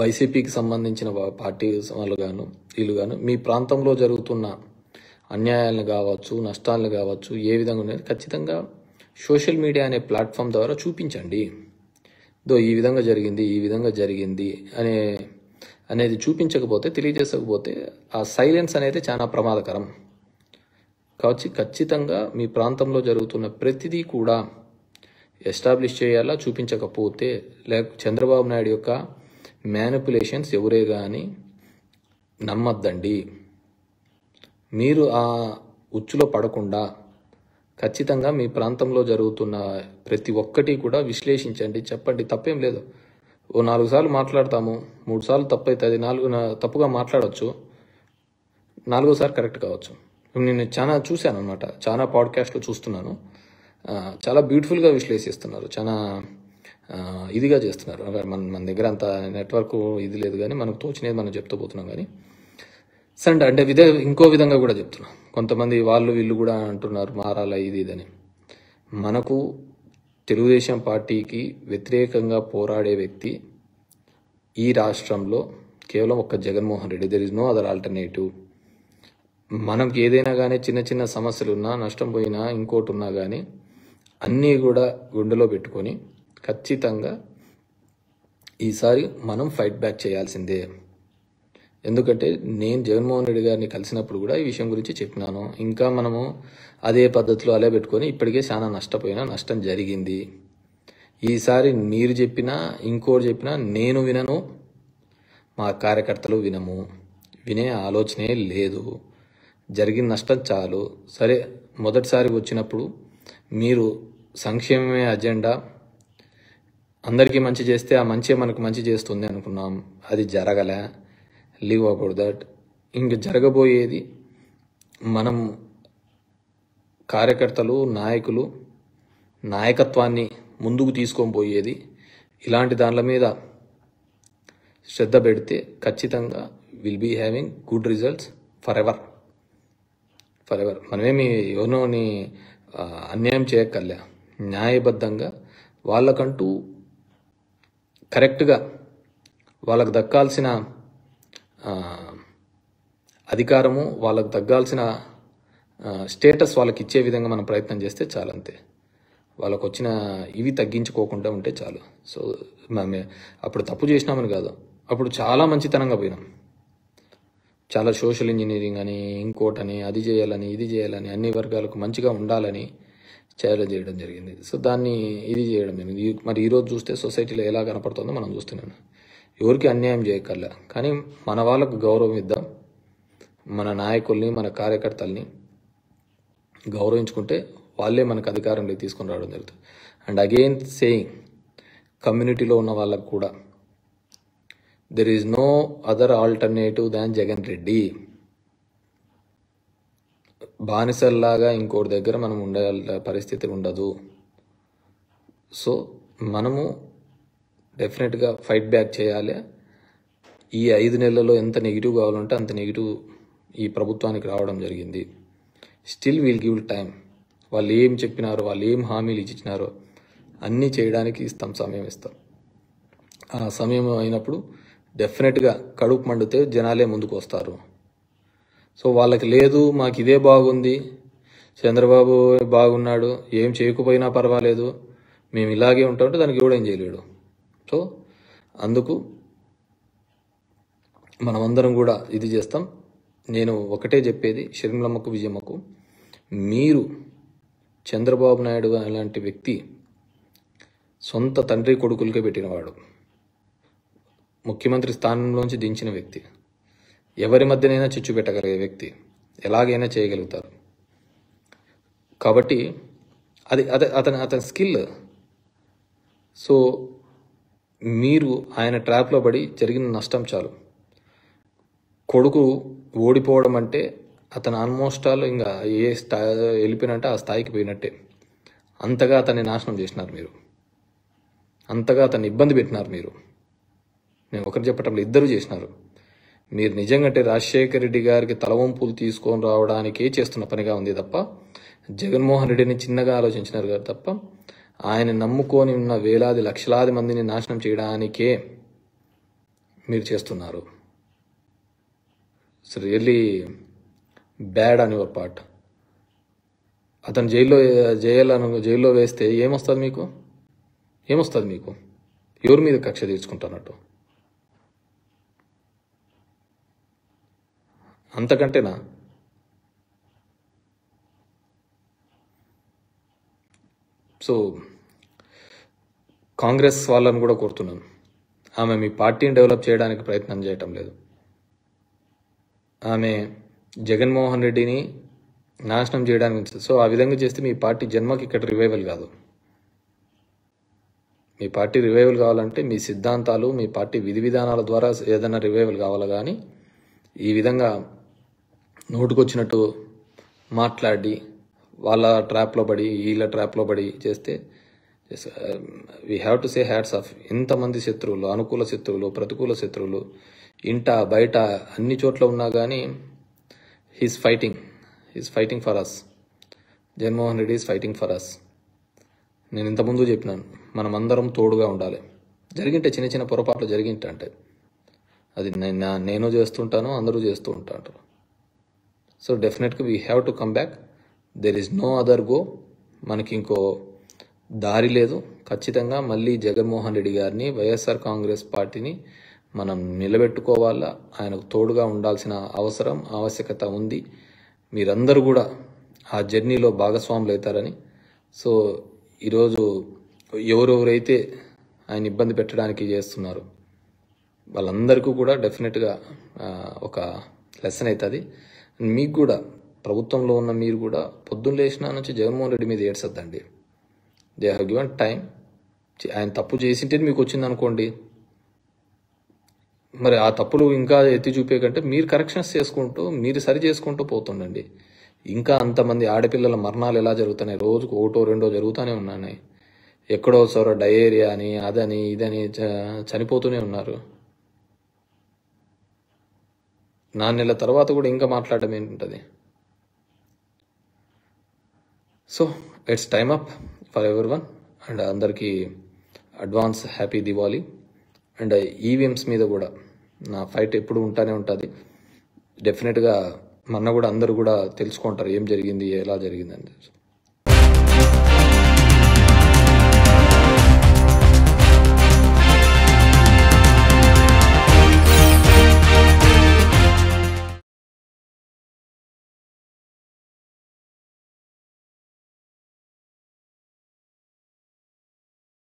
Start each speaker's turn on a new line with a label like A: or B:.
A: వైసీపీకి సంబంధించిన పార్టీ వాళ్ళు గాను వీళ్ళు గాను మీ ప్రాంతంలో జరుగుతున్న అన్యాయాలను కావచ్చు నష్టాలను కావచ్చు ఏ విధంగా ఉన్నది ఖచ్చితంగా సోషల్ మీడియా అనే ప్లాట్ఫామ్ ద్వారా చూపించండి దో ఈ విధంగా జరిగింది ఈ విధంగా జరిగింది అనే అనేది చూపించకపోతే తెలియజేసకపోతే ఆ సైలెన్స్ అనేది చాలా ప్రమాదకరం కాబట్టి ఖచ్చితంగా మీ ప్రాంతంలో జరుగుతున్న ప్రతిదీ కూడా ఎస్టాబ్లిష్ చేయాలా చూపించకపోతే లేక చంద్రబాబు నాయుడు యొక్క మ్యానిపులేషన్స్ ఎవరే కానీ నమ్మద్దండి మీరు ఆ ఉచ్చులో పడకుండా ఖచ్చితంగా మీ ప్రాంతంలో జరుగుతున్న ప్రతి ఒక్కటి కూడా విశ్లేషించండి చెప్పండి తప్పేం లేదు ఓ నాలుగు సార్లు మాట్లాడతాము మూడు సార్లు తప్పు అవుతుంది నాలుగు తప్పుగా మాట్లాడవచ్చు నాలుగోసారి కరెక్ట్ కావచ్చు నేను చాలా చూశాను అనమాట చాలా పాడ్కాస్ట్లు చూస్తున్నాను చాలా బ్యూటిఫుల్గా విశ్లేషిస్తున్నారు చాలా ఇదిగా చేస్తున్నారు మన మన దగ్గర అంత నెట్వర్క్ ఇది లేదు కానీ మనకు తోచినేది మనం చెప్తూ పోతున్నాం కానీ సండ్ అంటే ఇదే ఇంకో విధంగా కూడా చెప్తున్నాం కొంతమంది వాళ్ళు వీళ్ళు కూడా అంటున్నారు మారాలా ఇది ఇదని మనకు తెలుగుదేశం పార్టీకి వ్యతిరేకంగా పోరాడే వ్యక్తి ఈ రాష్ట్రంలో కేవలం ఒక్క Jaganmohan Reddy there is no other alternative మనకు ఏదైనా కానీ చిన్న చిన్న సమస్యలు ఉన్నా నష్టం పోయినా ఇంకోటి ఉన్నా కానీ అన్నీ కూడా గుండెలో పెట్టుకొని ఖచ్చితంగా ఈసారి మనం ఫైట్ బ్యాక్ చేయాల్సిందే ఎందుకంటే నేను జగన్మోహన్ రెడ్డి గారిని కలిసినప్పుడు కూడా ఈ విషయం గురించి చెప్పినాను ఇంకా మనము అదే పద్ధతిలో అలా పెట్టుకొని ఇప్పటికే చాలా నష్టపోయినా నష్టం జరిగింది ఈసారి మీరు చెప్పినా ఇంకోటి చెప్పినా నేను వినను మా కార్యకర్తలు వినము వినే ఆలోచనే లేదు జరిగిన నష్టం చాలు సరే మొదటిసారి వచ్చినప్పుడు మీరు సంక్షేమమే అజెండా అందరికీ మంచి చేస్తే ఆ మంచి మనకు మంచి చేస్తుంది అనుకున్నాం అది జరగలే లీవ్ అబౌట్ దట్ ఇంక జరగబోయేది మనం కార్యకర్తలు నాయకులు నాయకత్వాన్ని ముందుకు తీసుకొని పోయేది ఇలాంటి దానిల మీద శ్రద్ధ పెడితే ఖచ్చితంగా will be having good results forever forever మనమేమి ఎవరినోని అన్యాయం చేయక్కర్లే న్యాయబద్ధంగా వాళ్ళకంటూ కరెక్ట్గా వాళ్ళకు దక్కాల్సిన అధికారము వాళ్ళకు తగ్గాల్సిన స్టేటస్ వాళ్ళకి ఇచ్చే విధంగా మనం ప్రయత్నం చేస్తే చాలా అంతే వాళ్ళకు వచ్చిన ఇవి తగ్గించుకోకుండా ఉంటే చాలు సో మేము అప్పుడు తప్పు చేసినామని కాదు అప్పుడు చాలా మంచితనంగా పోయినాం చాలా సోషల్ ఇంజనీరింగ్ అని ఇంకోటని అది చేయాలని ఇది చేయాలని అన్ని వర్గాలకు మంచిగా ఉండాలని చేయాలో చేయడం జరిగింది సో దాన్ని ఇది చేయడం జరిగింది మరి ఈరోజు చూస్తే సొసైటీలో ఎలా కనపడుతుందో మనం చూస్తున్నాను ఎవరికి అన్యాయం చేయకల్లా కానీ మన వాళ్ళకు గౌరవం ఇద్దాం మన నాయకుల్ని మన కార్యకర్తల్ని గౌరవించుకుంటే వాళ్ళే మనకు అధికారంలో తీసుకుని రావడం జరుగుతుంది అండ్ అగైన్ సేయింగ్ కమ్యూనిటీలో ఉన్న వాళ్ళకు కూడా there is no other alternative than Jagan Reddy బానిసల్లాగా ఇంకోటి దగ్గర మనం ఉండే పరిస్థితి ఉండదు సో మనము డెఫినెట్గా ఫైట్ బ్యాక్ చేయాలి ఈ ఐదు నెలల్లో ఎంత నెగిటివ్ కావాలంటే అంత నెగిటివ్ ఈ ప్రభుత్వానికి రావడం జరిగింది స్టిల్ వీల్ గివ్ టైం వాళ్ళు ఏం చెప్పినారో వాళ్ళు ఏం హామీలు ఇచ్చినారో అన్నీ చేయడానికి ఇస్తాం సమయం ఇస్తాం ఆ సమయం అయినప్పుడు డెఫినెట్గా కడుపు మండితే జనాలే ముందుకు వస్తారు సో వాళ్ళకి లేదు మాకు ఇదే బాగుంది చంద్రబాబు బాగున్నాడు ఏం చేయకపోయినా పర్వాలేదు మేము ఇలాగే ఉంటామంటే దానికి కూడా ఏం చేయలేడు సో అందుకు మనమందరం కూడా ఇది చేస్తాం నేను ఒకటే చెప్పేది షర్మిలమ్మకు విజయమ్మకు మీరు చంద్రబాబు నాయుడు అలాంటి వ్యక్తి సొంత తండ్రి కొడుకులకే పెట్టినవాడు ముఖ్యమంత్రి స్థానంలోంచి దించిన వ్యక్తి ఎవరి మధ్యనైనా చిచ్చు పెట్టగలిగే వ్యక్తి ఎలాగైనా చేయగలుగుతారు కాబట్టి అది అత అతని అతని స్కిల్ సో మీరు ఆయన ట్రాప్లో పడి జరిగిన నష్టం చాలు కొడుకు ఓడిపోవడం అంటే అతను ఆల్మోస్ట్ ఆల్ ఇంకా ఏ స్థాయి వెళ్ళిపోయినట్టే ఆ స్థాయికి పోయినట్టే అంతగా అతన్ని నాశనం చేసినారు మీరు అంతగా అతన్ని ఇబ్బంది పెట్టినారు మీరు నేను ఒకరు చెప్పటంలో ఇద్దరు చేసినారు మీరు నిజంగంటే రాజశేఖర రెడ్డి గారికి తలవంపులు తీసుకొని రావడానికే చేస్తున్న పనిగా ఉంది తప్ప జగన్మోహన్ రెడ్డిని చిన్నగా ఆలోచించినారు గారు తప్ప ఆయన నమ్ముకొని ఉన్న వేలాది లక్షలాది మందిని నాశనం చేయడానికే మీరు చేస్తున్నారు సో రియల్లీ బ్యాడ్ అని ఒక పార్ట్ అతను జైల్లో జైలు జైల్లో వేస్తే ఏమొస్తుంది మీకు ఏమొస్తుంది మీకు ఎవరి మీద కక్ష తీర్చుకుంటున్నట్టు అంతకంటేనా సో కాంగ్రెస్ వాళ్ళని కూడా కోరుతున్నాను ఆమె మీ పార్టీని డెవలప్ చేయడానికి ప్రయత్నం చేయటం లేదు ఆమె జగన్మోహన్ రెడ్డిని నాశనం చేయడానికి సో ఆ విధంగా చేస్తే మీ పార్టీ జన్మకి ఇక్కడ రివైవల్ కాదు మీ పార్టీ రివైవల్ కావాలంటే మీ సిద్ధాంతాలు మీ పార్టీ విధి విధానాల ద్వారా ఏదైనా రివైవల్ కావాలి కానీ ఈ విధంగా నోటుకొచ్చినట్టు మాట్లాడి వాళ్ళ ట్రాప్లో పడి వీళ్ళ ట్రాప్లో పడి చేస్తే we have to say hats off ఇంతమంది శత్రువులు అనుకూల శత్రువులు ప్రతికూల శత్రువులు ఇంట బయట అన్ని చోట్ల ఉన్నా కానీ he's fighting he's fighting for us Jaganmohan Reddy is fighting for us నేను ఇంతకుముందు చెప్పినాను మనమందరం తోడుగా ఉండాలి జరిగింటే చిన్న చిన్న పొరపాట్లు జరిగింటే అంటే అది నేను నేను చేస్తుంటాను అందరూ చేస్తూ ఉంటారు సో డెఫినెట్గా we have to come back there is no other go మనకి ఇంకో దారి లేదు ఖచ్చితంగా మళ్ళీ జగన్మోహన్ రెడ్డి గారిని వైఎస్ఆర్ కాంగ్రెస్ పార్టీని మనం నిలబెట్టుకోవాలా ఆయనకు తోడుగా ఉండాల్సిన అవసరం ఆవశ్యకత ఉంది మీరందరూ కూడా ఆ జర్నీలో భాగస్వాములు అవుతారని సో ఈరోజు ఎవరెవరైతే ఆయన ఇబ్బంది పెట్టడానికి చేస్తున్నారు వాళ్ళందరికీ కూడా డెఫినెట్గా ఒక లెసన్ అవుతుంది మీకు కూడా ప్రభుత్వంలో ఉన్న మీరు కూడా పొద్దున్న లేచిన నుంచి జగన్మోహన్ రెడ్డి మీద ఏడ్సద్దండి దే హ్యావ్ గివన్ టైం ఆయన తప్పు చేసింటే మీకు వచ్చింది అనుకోండి మరి ఆ తప్పులు ఇంకా ఎత్తి చూపే కంటే మీరు కరెక్షన్స్ చేసుకుంటూ మీరు సరి చేసుకుంటూ పోతుండండి ఇంకా అంతమంది ఆడపిల్లల మరణాలు ఎలా జరుగుతున్నాయి రోజుకు ఒకటో రెండో జరుగుతూనే ఉన్నాయి ఎక్కడో సోర డయేరియా అని అదని ఇదని చనిపోతూనే ఉన్నారు నాలుగు నెలల తర్వాత కూడా ఇంకా మాట్లాడడం ఏంటది so it's time up for everyone and అందరికీ advance happy Diwali and EVMs మీద కూడా నా ఫైట్ ఎప్పుడు ఉంటానే ఉంటుంది డెఫినెట్గా మన కూడా అందరూ కూడా తెలుసుకుంటారు ఏం జరిగింది ఎలా జరిగింది అని